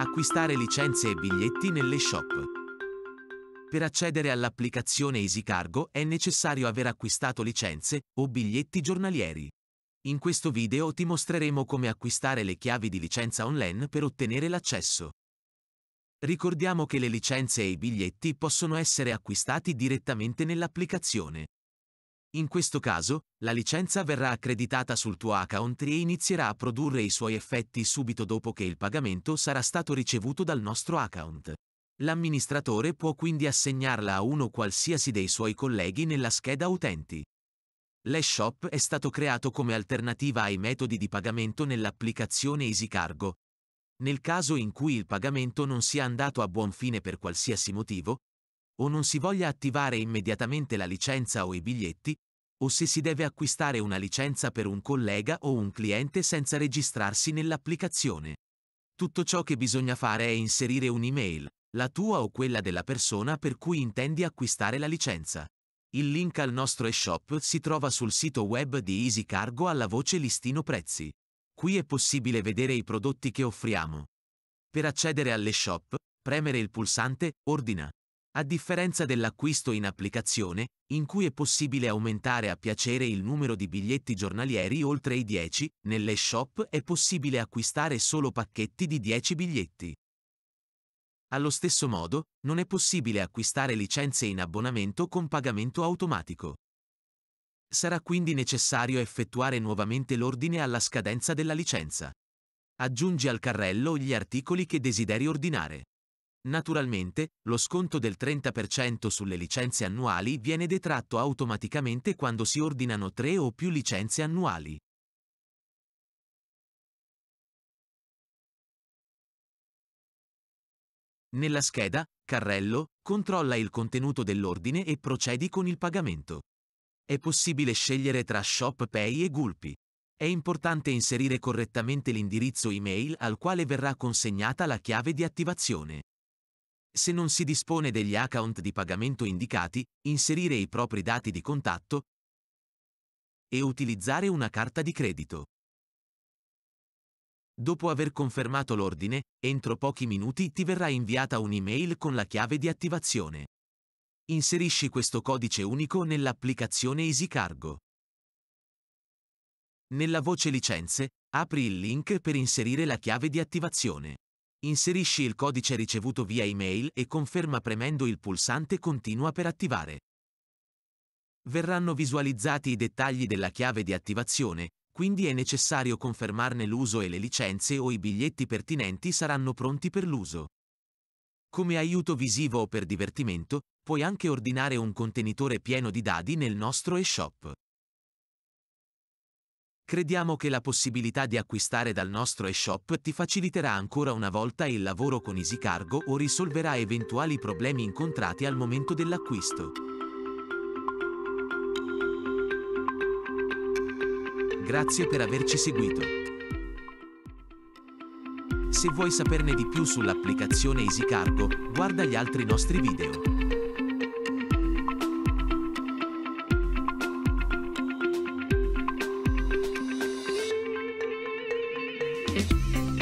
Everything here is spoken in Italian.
acquistare licenze e biglietti nelle shop. Per accedere all'applicazione EasyCargo è necessario aver acquistato licenze o biglietti giornalieri. In questo video ti mostreremo come acquistare le chiavi di licenza online per ottenere l'accesso. Ricordiamo che le licenze e i biglietti possono essere acquistati direttamente nell'applicazione. In questo caso, la licenza verrà accreditata sul tuo account e inizierà a produrre i suoi effetti subito dopo che il pagamento sarà stato ricevuto dal nostro account. L'amministratore può quindi assegnarla a uno qualsiasi dei suoi colleghi nella scheda utenti. L'eShop è stato creato come alternativa ai metodi di pagamento nell'applicazione EasyCargo. Nel caso in cui il pagamento non sia andato a buon fine per qualsiasi motivo, o non si voglia attivare immediatamente la licenza o i biglietti, o se si deve acquistare una licenza per un collega o un cliente senza registrarsi nell'applicazione. Tutto ciò che bisogna fare è inserire un'email, la tua o quella della persona per cui intendi acquistare la licenza. Il link al nostro e-shop si trova sul sito web di Easy Cargo alla voce listino prezzi. Qui è possibile vedere i prodotti che offriamo. Per accedere all'e-shop, premere il pulsante Ordina a differenza dell'acquisto in applicazione, in cui è possibile aumentare a piacere il numero di biglietti giornalieri oltre i 10, nelle shop è possibile acquistare solo pacchetti di 10 biglietti. Allo stesso modo, non è possibile acquistare licenze in abbonamento con pagamento automatico. Sarà quindi necessario effettuare nuovamente l'ordine alla scadenza della licenza. Aggiungi al carrello gli articoli che desideri ordinare. Naturalmente, lo sconto del 30% sulle licenze annuali viene detratto automaticamente quando si ordinano tre o più licenze annuali. Nella scheda, carrello, controlla il contenuto dell'ordine e procedi con il pagamento. È possibile scegliere tra Shop Pay e Gulpi. È importante inserire correttamente l'indirizzo email al quale verrà consegnata la chiave di attivazione. Se non si dispone degli account di pagamento indicati, inserire i propri dati di contatto e utilizzare una carta di credito. Dopo aver confermato l'ordine, entro pochi minuti ti verrà inviata un'email con la chiave di attivazione. Inserisci questo codice unico nell'applicazione EasyCargo. Nella voce licenze, apri il link per inserire la chiave di attivazione. Inserisci il codice ricevuto via email e conferma premendo il pulsante Continua per attivare. Verranno visualizzati i dettagli della chiave di attivazione, quindi è necessario confermarne l'uso e le licenze o i biglietti pertinenti saranno pronti per l'uso. Come aiuto visivo o per divertimento, puoi anche ordinare un contenitore pieno di dadi nel nostro eShop crediamo che la possibilità di acquistare dal nostro e-shop ti faciliterà ancora una volta il lavoro con EasyCargo o risolverà eventuali problemi incontrati al momento dell'acquisto. Grazie per averci seguito. Se vuoi saperne di più sull'applicazione EasyCargo, guarda gli altri nostri video. you.